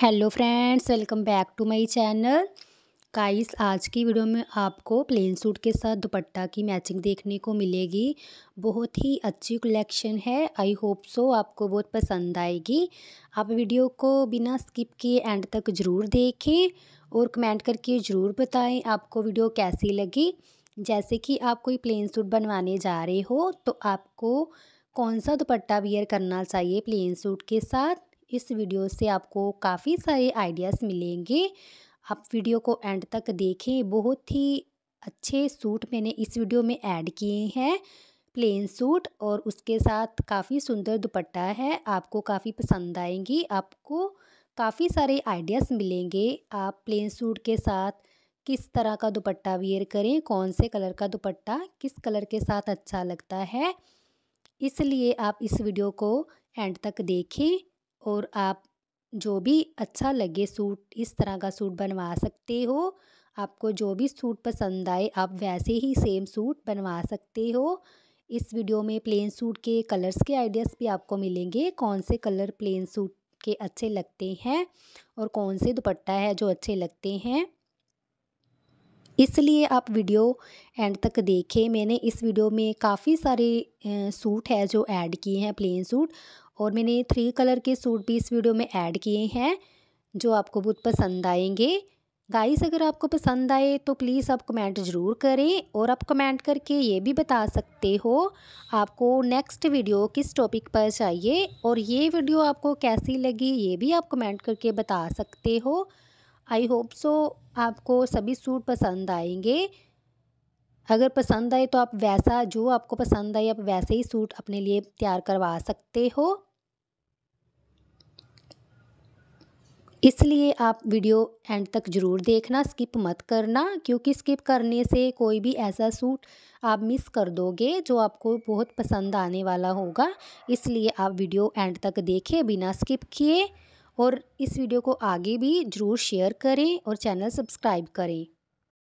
hello friends welcome back to my channel काइस आज की वीडियो में आपको प्लेन सूट के साथ दुपट्टा की मैचिंग देखने को मिलेगी बहुत ही अच्छी कलेक्शन है आई होप सो आपको बहुत पसंद आएगी आप वीडियो को बिना स्किप किए एंड तक ज़रूर देखें और कमेंट करके ज़रूर बताएं आपको वीडियो कैसी लगी जैसे कि आप कोई प्लेन सूट बनवाने जा रहे हो तो आपको कौन सा दुपट्टा वियर करना चाहिए प्लेन सूट के साथ इस वीडियो से आपको काफ़ी सारे आइडियाज़ मिलेंगे आप वीडियो को एंड तक देखें बहुत ही अच्छे सूट मैंने इस वीडियो में ऐड किए हैं प्लेन सूट और उसके साथ काफ़ी सुंदर दुपट्टा है आपको काफ़ी पसंद आएंगी आपको काफ़ी सारे आइडियाज़ मिलेंगे आप प्लेन सूट के साथ किस तरह का दुपट्टा वेयर करें कौन से कलर का दुपट्टा किस कलर के साथ अच्छा लगता है इसलिए आप इस वीडियो को एंड तक देखें और आप जो भी अच्छा लगे सूट इस तरह का सूट बनवा सकते हो आपको जो भी सूट पसंद आए आप वैसे ही सेम सूट बनवा सकते हो इस वीडियो में प्लेन सूट के कलर्स के आइडियाज़ भी आपको मिलेंगे कौन से कलर प्लेन सूट के अच्छे लगते हैं और कौन से दुपट्टा है जो अच्छे लगते हैं इसलिए आप वीडियो एंड तक देखें मैंने इस वीडियो में काफ़ी सारे सूट है जो ऐड किए हैं प्लेन सूट और मैंने थ्री कलर के सूट भी इस वीडियो में ऐड किए हैं जो आपको बहुत पसंद आएंगे गाइस अगर आपको पसंद आए तो प्लीज़ आप कमेंट ज़रूर करें और आप कमेंट करके ये भी बता सकते हो आपको नेक्स्ट वीडियो किस टॉपिक पर चाहिए और ये वीडियो आपको कैसी लगी ये भी आप कमेंट करके बता सकते हो आई होप सो आपको सभी सूट पसंद आएंगे अगर पसंद आए तो आप वैसा जो आपको पसंद आए आप वैसे ही सूट अपने लिए तैयार करवा सकते हो इसलिए आप वीडियो एंड तक ज़रूर देखना स्किप मत करना क्योंकि स्किप करने से कोई भी ऐसा सूट आप मिस कर दोगे जो आपको बहुत पसंद आने वाला होगा इसलिए आप वीडियो एंड तक देखें बिना स्किप किए और इस वीडियो को आगे भी ज़रूर शेयर करें और चैनल सब्सक्राइब करें